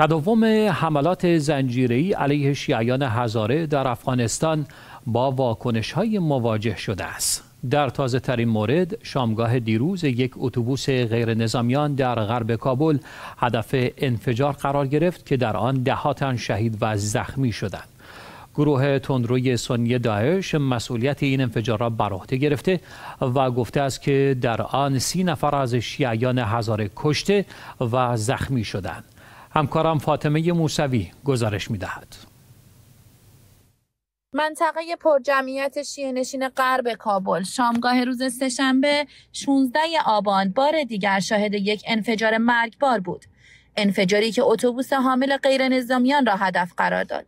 تداوم حملات زنجیری علیه شیعیان هزاره در افغانستان با واکنش های مواجه شده است. در تازه ترین مورد شامگاه دیروز یک اتوبوس غیر نظامیان در غرب کابل هدف انفجار قرار گرفت که در آن دهاتن شهید و زخمی شدند. گروه تندروی سنی داعش مسئولیت این انفجار را بر عهده گرفته و گفته است که در آن سی نفر از شیعیان هزاره کشته و زخمی شدند. همکارم فاطمه موسوی گزارش دهد منطقه پرجمعیت شیعه نشین غرب کابل شامگاه روز سهشنبه 16 آبان بار دیگر شاهد یک انفجار مرگبار بود انفجاری که اتوبوس حامل غیر نظامیان را هدف قرار داد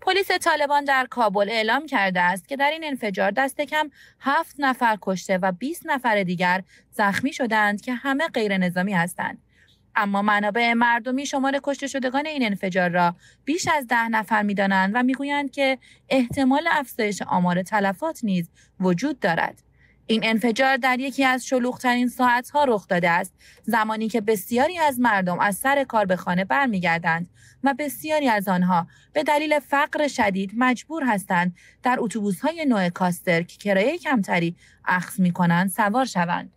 پلیس طالبان در کابل اعلام کرده است که در این انفجار دست کم هفت نفر کشته و 20 نفر دیگر زخمی شدند که همه غیر نظامی هستند اما منابع مردمی شمار کشته شدگان این انفجار را بیش از ده نفر میدانند و میگویند که احتمال افزایش آمار تلفات نیز وجود دارد این انفجار در یکی از شلوغترین ساعتها رخ داده است زمانی که بسیاری از مردم از سر کار به خانه برمیگردند و بسیاری از آنها به دلیل فقر شدید مجبور هستند در اتوبوس‌های نوع کاستر که کرایه کمتری اخذ می‌کنند سوار شوند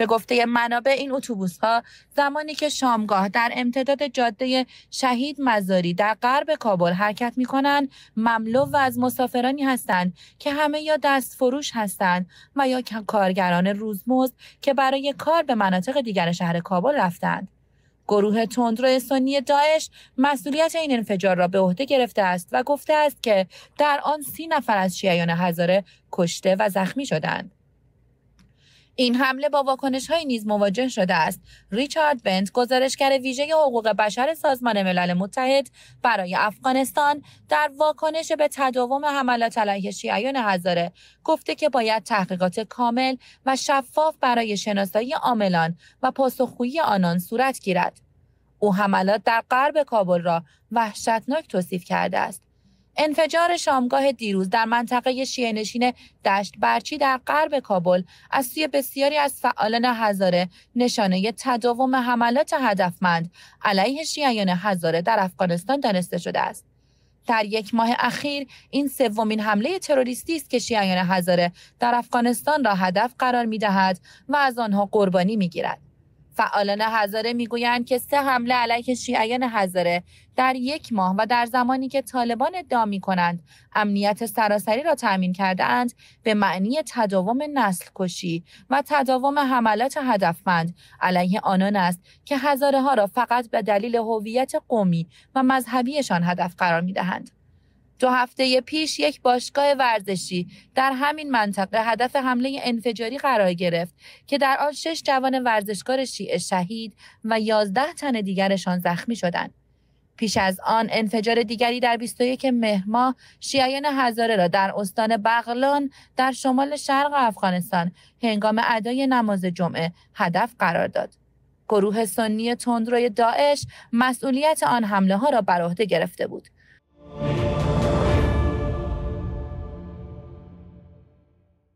به گفته منابع این اتوبوس ها زمانی که شامگاه در امتداد جاده شهید مزاری در غرب کابل حرکت می کنند مملو و از مسافرانی هستند که همه یا دست فروش هستند و یا کارگران روزمزد که برای کار به مناطق دیگر شهر کابل رفتند گروه تندرو سنی داعش مسئولیت این انفجار را به عهده گرفته است و گفته است که در آن سی نفر از شیعیان هزاره کشته و زخمی شدند. این حمله با واکنش های نیز مواجه شده است ریچارد بنت گزارشگر ویژه حقوق بشر سازمان ملل متحد برای افغانستان در واکنش به تداوم حملات علیه شیعیان هزاره گفته که باید تحقیقات کامل و شفاف برای شناسایی عاملان و پاسخگویی آنان صورت گیرد او حملات در غرب کابل را وحشتناک توصیف کرده است انفجار شامگاه دیروز در منطقه شیهنشین دشت برچی در غرب کابل از سوی بسیاری از فعالان هزاره نشانه تداوم حملات هدفمند علیه شیعیان هزاره در افغانستان دانسته شده است در یک ماه اخیر این سومین حمله تروریستی است که شیعیان هزاره در افغانستان را هدف قرار می دهد و از آنها قربانی می گیرد. فعالان هزاره میگویند که سه حمله علیه شیعیان هزاره در یک ماه و در زمانی که طالبان ادعا کنند امنیت سراسری را تأمین کردهاند به معنی تداوم نسل کشی و تداوم حملات هدفمند علیه آنان است که هزاره ها را فقط به دلیل هویت قومی و مذهبیشان هدف قرار میدهند دو هفته پیش یک باشگاه ورزشی در همین منطقه هدف حمله انفجاری قرار گرفت که در آن شش جوان ورزشکار شیعه شهید و یازده تن دیگرشان زخمی شدند. پیش از آن انفجار دیگری در 21 مهر ماه شیعیان هزاره را در استان بغلان در شمال شرق افغانستان هنگام ادای نماز جمعه هدف قرار داد. گروه سنی تندروی داعش مسئولیت آن حمله ها را بر عهده گرفته بود.